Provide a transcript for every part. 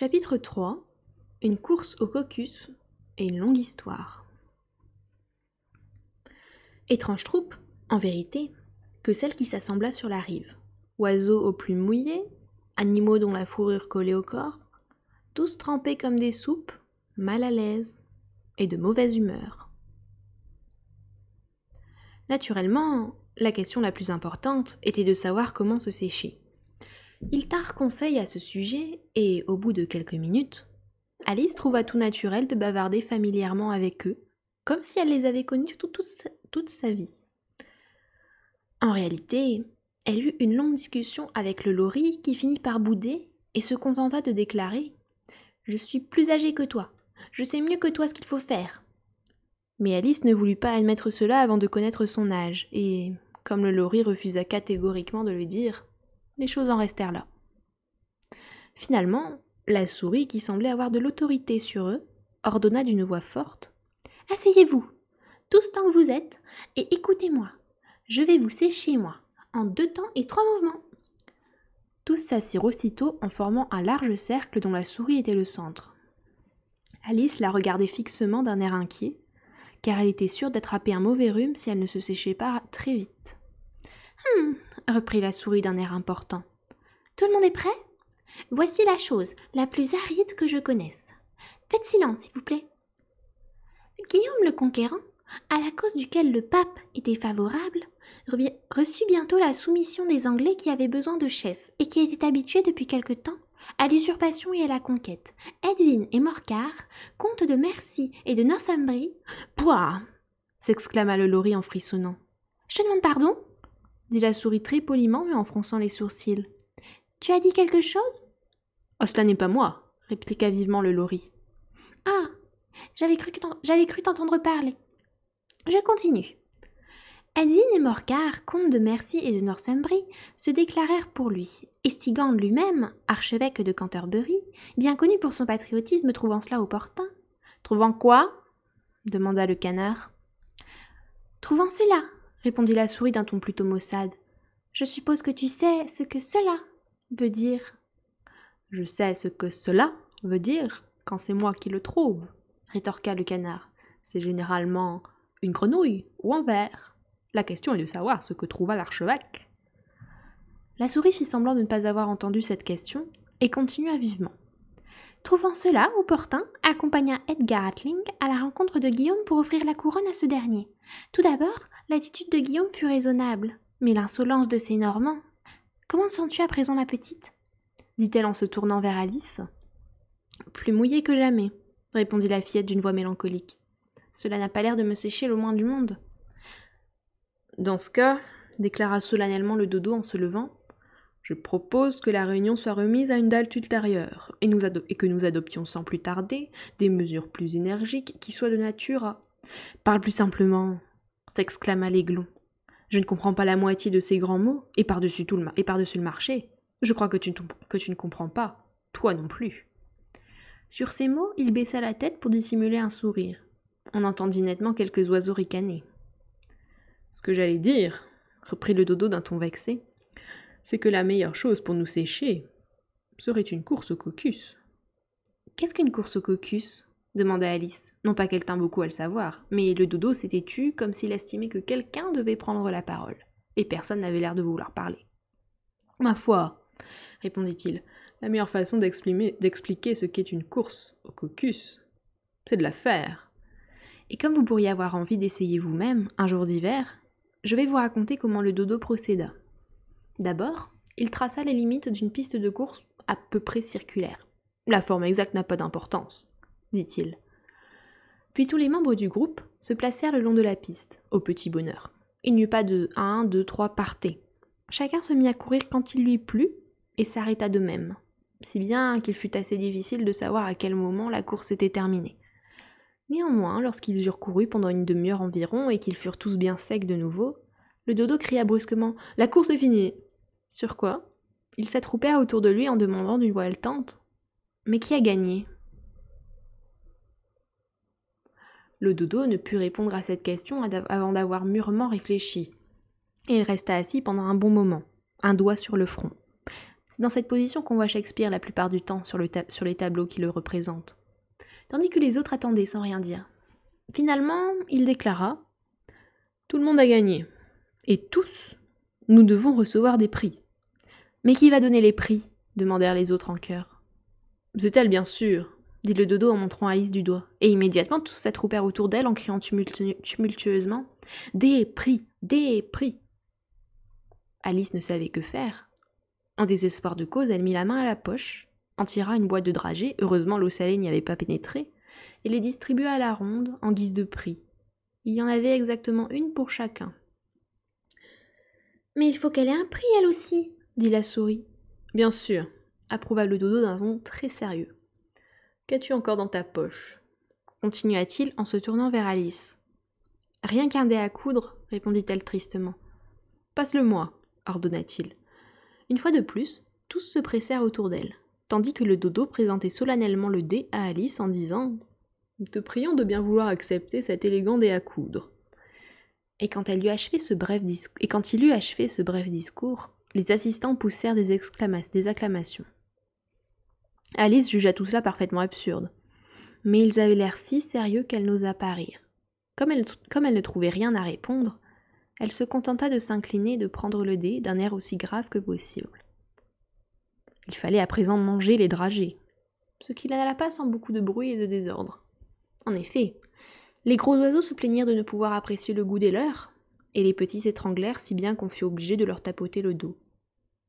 Chapitre 3 Une course au caucus et une longue histoire. Étrange troupe, en vérité, que celle qui s'assembla sur la rive. Oiseaux aux plumes mouillées, animaux dont la fourrure collait au corps, tous trempés comme des soupes, mal à l'aise et de mauvaise humeur. Naturellement, la question la plus importante était de savoir comment se sécher. Il tard conseil à ce sujet, et au bout de quelques minutes, Alice trouva tout naturel de bavarder familièrement avec eux, comme si elle les avait connus toute sa vie. En réalité, elle eut une longue discussion avec le lorry qui finit par bouder et se contenta de déclarer Je suis plus âgée que toi, je sais mieux que toi ce qu'il faut faire. Mais Alice ne voulut pas admettre cela avant de connaître son âge, et, comme le lorry refusa catégoriquement de le dire, les choses en restèrent là. Finalement, la souris, qui semblait avoir de l'autorité sur eux, ordonna d'une voix forte. Asseyez-vous, tous tant que vous êtes, et écoutez-moi. Je vais vous sécher, moi, en deux temps et trois mouvements. Tous s'assirent aussitôt en formant un large cercle dont la souris était le centre. Alice la regardait fixement d'un air inquiet, car elle était sûre d'attraper un mauvais rhume si elle ne se séchait pas très vite. Hmm, reprit la souris d'un air important. Tout le monde est prêt Voici la chose la plus aride que je connaisse. Faites silence, s'il vous plaît. Guillaume le Conquérant, à la cause duquel le pape était favorable, reçut bientôt la soumission des Anglais qui avaient besoin de chefs et qui étaient habitués depuis quelque temps à l'usurpation et à la conquête. Edwin et Morcar, comtes de Mercy et de Northumbrie, pouah s'exclama le Laurie en frissonnant. Je demande pardon dit la souris très poliment mais en fronçant les sourcils. Tu as dit quelque chose Oh, cela n'est pas moi, répliqua vivement le lori. Ah J'avais cru, t'entendre parler. Je continue. Adine et Morcar, comtes de Mercy et de Northumbrie, se déclarèrent pour lui, et lui-même, archevêque de Canterbury, bien connu pour son patriotisme, trouvant cela opportun. Trouvant quoi demanda le canard. Trouvant cela répondit la souris d'un ton plutôt maussade. Je suppose que tu sais ce que cela veut dire. Je sais ce que cela veut dire quand c'est moi qui le trouve, rétorqua le canard. C'est généralement une grenouille ou un ver. La question est de savoir ce que trouva l'archevêque. La souris fit semblant de ne pas avoir entendu cette question et continua vivement. Trouvant cela opportun, accompagna Edgar Atling à la rencontre de Guillaume pour offrir la couronne à ce dernier. Tout d'abord, l'attitude de Guillaume fut raisonnable, mais l'insolence de ces Normands. Comment sens-tu à présent, ma petite dit-elle en se tournant vers Alice. Plus mouillée que jamais, répondit la fillette d'une voix mélancolique. Cela n'a pas l'air de me sécher le moins du monde. Dans ce cas, déclara solennellement le dodo en se levant, je propose que la réunion soit remise à une date ultérieure et, et que nous adoptions sans plus tarder des mesures plus énergiques qui soient de nature à. Parle plus simplement, s'exclama l'aiglon. Je ne comprends pas la moitié de ces grands mots, et par-dessus tout le, et par-dessus le marché. Je crois que tu, que tu ne comprends pas, toi non plus. Sur ces mots, il baissa la tête pour dissimuler un sourire. On entendit nettement quelques oiseaux ricaner. Ce que j'allais dire, reprit le dodo d'un ton vexé, c'est que la meilleure chose pour nous sécher serait une course au cocus. Qu'est-ce qu'une course au cocus? demanda Alice. Non pas qu'elle tint beaucoup à le savoir, mais le dodo s'était tu comme s'il estimait que quelqu'un devait prendre la parole, et personne n'avait l'air de vouloir parler. Ma foi, répondit-il, la meilleure façon d'expliquer ce qu'est une course au caucus, c'est de la faire. Et comme vous pourriez avoir envie d'essayer vous-même, un jour d'hiver, je vais vous raconter comment le dodo procéda. D'abord, il traça les limites d'une piste de course à peu près circulaire. La forme exacte n'a pas d'importance dit-il. Puis tous les membres du groupe se placèrent le long de la piste, au petit bonheur. Il n'y eut pas de 1, 2, 3 partés. Chacun se mit à courir quand il lui plut et s'arrêta de même, si bien qu'il fut assez difficile de savoir à quel moment la course était terminée. Néanmoins, lorsqu'ils eurent couru pendant une demi-heure environ et qu'ils furent tous bien secs de nouveau, le dodo cria brusquement La course est finie Sur quoi Ils s'attroupèrent autour de lui en demandant d'une voix haletante Mais qui a gagné Le dodo ne put répondre à cette question avant d'avoir mûrement réfléchi, et il resta assis pendant un bon moment, un doigt sur le front. C'est dans cette position qu'on voit Shakespeare la plupart du temps sur, sur les tableaux qui le représentent. Tandis que les autres attendaient sans rien dire. Finalement, il déclara Tout le monde a gagné. Et tous, nous devons recevoir des prix. Mais qui va donner les prix demandèrent les autres en chœur. C'est elle, bien sûr, dit le dodo en montrant Alice du doigt. Et immédiatement, tous s'attroupèrent autour d'elle en criant tumultueusement Des prix Des prix Alice ne savait que faire. En désespoir de cause, elle mit la main à la poche, en tira une boîte de dragée, heureusement l'eau salée n'y avait pas pénétré, et les distribua à la ronde en guise de prix. Il y en avait exactement une pour chacun. Mais il faut qu'elle ait un prix, elle aussi, dit la souris. Bien sûr, approuva le dodo d'un ton très sérieux. Qu'as-tu encore dans ta poche continua-t-il en se tournant vers Alice. Rien qu'un dé à coudre, répondit-elle tristement. Passe-le-moi, ordonna-t-il. Une fois de plus, tous se pressèrent autour d'elle, tandis que le dodo présentait solennellement le dé à Alice en disant Nous te prions de bien vouloir accepter cet élégant dé à coudre. Et quand, il eut achevé ce bref discours, les assistants poussèrent des acclamations. Alice jugea tout cela parfaitement absurde. Mais ils avaient l'air si sérieux qu'elle n'osa pas rire. Comme elle, ne trouvait rien à répondre, elle se contenta de s'incliner et de prendre le dé d'un air aussi grave que possible. Il fallait à présent manger les dragées, ce qui alla pas sans beaucoup de bruit et de désordre. En effet, les gros oiseaux se plaignirent de ne pouvoir apprécier le goût des leurs, et les petits s'étranglèrent si bien qu'on fut obligé de leur tapoter le dos.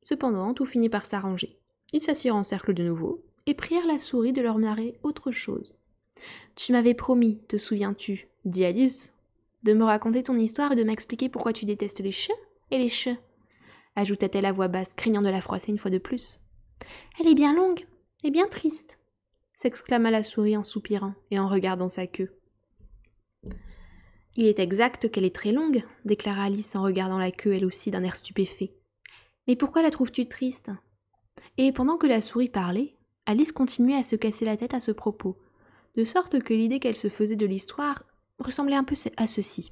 Cependant, tout finit par s'arranger. Ils s'assirent en cercle de nouveau, et prièrent la souris de leur marrer autre chose. Tu m'avais promis, te souviens-tu, dit Alice, de me raconter ton histoire et de m'expliquer pourquoi tu détestes les chats et les chats, ajouta-t-elle à voix basse, craignant de la froisser une fois de plus. Elle est bien longue et bien triste, s'exclama la souris en soupirant et en regardant sa queue. Il est exact qu'elle est très longue, déclara Alice en regardant la queue elle aussi d'un air stupéfait. Mais pourquoi la trouves-tu triste Et pendant que la souris parlait, Alice continuait à se casser la tête à ce propos, de sorte que l'idée qu'elle se faisait de l'histoire ressemblait un peu à ceci.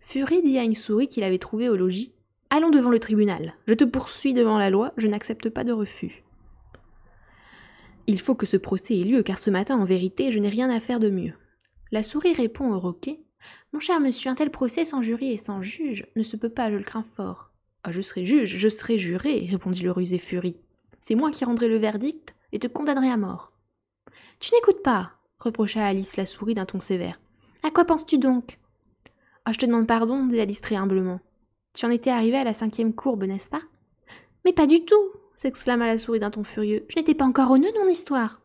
Fury dit à une souris qu'il avait trouvée au logis Allons devant le tribunal, je te poursuis devant la loi, je n'accepte pas de refus. Il faut que ce procès ait lieu, car ce matin, en vérité, je n'ai rien à faire de mieux. La souris répond au roquet Mon cher monsieur, un tel procès sans jury et sans juge ne se peut pas, je le crains fort. Ah, je serai juge, je serai juré, répondit le rusé Fury. C'est moi qui rendrai le verdict, et te condamnerai à mort. Tu n'écoutes pas, reprocha Alice la souris d'un ton sévère. À quoi penses-tu donc Ah, je te demande pardon, dit Alice très humblement. Tu en étais arrivée à la cinquième courbe, n'est-ce pas Mais pas du tout s'exclama la souris d'un ton furieux. Je n'étais pas encore au nœud de mon histoire.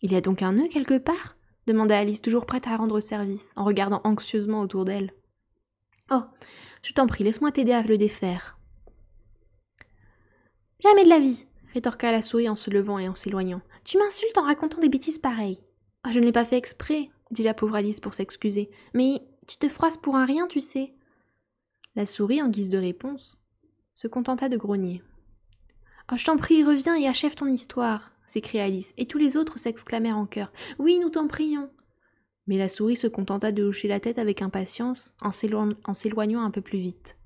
Il y a donc un nœud quelque part demanda Alice, toujours prête à rendre service, en regardant anxieusement autour d'elle. Oh, je t'en prie, laisse-moi t'aider à le défaire. Jamais de la vie rétorqua la souris en se levant et en s'éloignant. Tu m'insultes en racontant des bêtises pareilles. Ah, je ne l'ai pas fait exprès, dit la pauvre Alice pour s'excuser. Mais tu te froisses pour un rien, tu sais. La souris, en guise de réponse, se contenta de grogner. Oh, je t'en prie, reviens et achève ton histoire, s'écria Alice, et tous les autres s'exclamèrent en chœur. Oui, nous t'en prions. Mais la souris se contenta de hocher la tête avec impatience en s'éloignant un peu plus vite.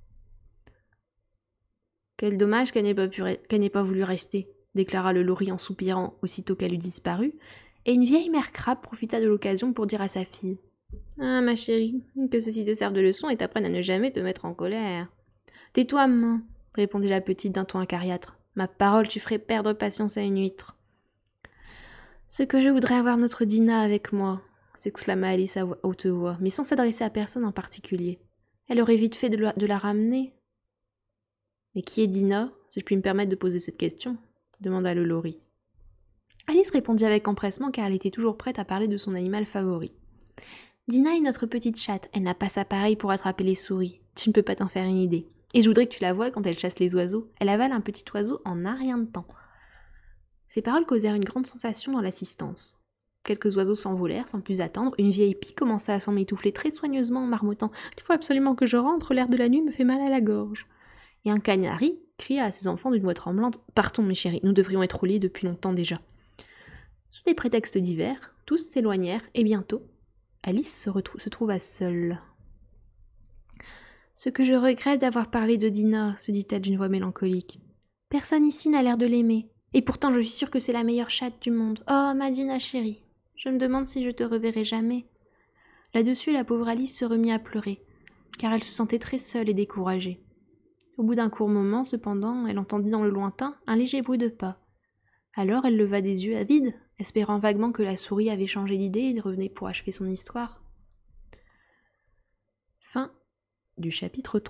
Quel dommage qu'elle n'ait pas, voulu rester, déclara le loris en soupirant aussitôt qu'elle eut disparu, et une vieille mère crabe profita de l'occasion pour dire à sa fille Ah, ma chérie, que ceci te serve de leçon et t'apprenne à ne jamais te mettre en colère. Tais-toi, maman, répondit la petite d'un ton acariâtre. Ma parole, tu ferais perdre patience à une huître. Ce que je voudrais avoir notre Dina avec moi, s'exclama Alice à haute voix, mais sans s'adresser à personne en particulier. Elle aurait vite fait de la ramener, mais qui est Dina, si je puis me permettre de poser cette question demanda le lorry. Alice répondit avec empressement car elle était toujours prête à parler de son animal favori. Dina est notre petite chatte, elle n'a pas sa pareille pour attraper les souris, tu ne peux pas t'en faire une idée. Et je voudrais que tu la vois quand elle chasse les oiseaux, elle avale un petit oiseau en un rien de temps. Ces paroles causèrent une grande sensation dans l'assistance. Quelques oiseaux s'envolèrent sans plus attendre, une vieille pie commença à s'en étoufler très soigneusement en marmottant Il faut absolument que je rentre, l'air de la nuit me fait mal à la gorge et un canari cria à ses enfants d'une voix tremblante Partons, mes chéris, nous devrions être au lit depuis longtemps déjà. Sous des prétextes divers, tous s'éloignèrent et bientôt, Alice se, se trouva seule. Ce que je regrette d'avoir parlé de Dina, se dit-elle d'une voix mélancolique. Personne ici n'a l'air de l'aimer, et pourtant je suis sûre que c'est la meilleure chatte du monde. Oh, ma Dina chérie, je me demande si je te reverrai jamais. Là-dessus, la pauvre Alice se remit à pleurer, car elle se sentait très seule et découragée. Au bout d'un court moment, cependant, elle entendit dans le lointain un léger bruit de pas. Alors elle leva des yeux avides, espérant vaguement que la souris avait changé d'idée et revenait pour achever son histoire. Fin du chapitre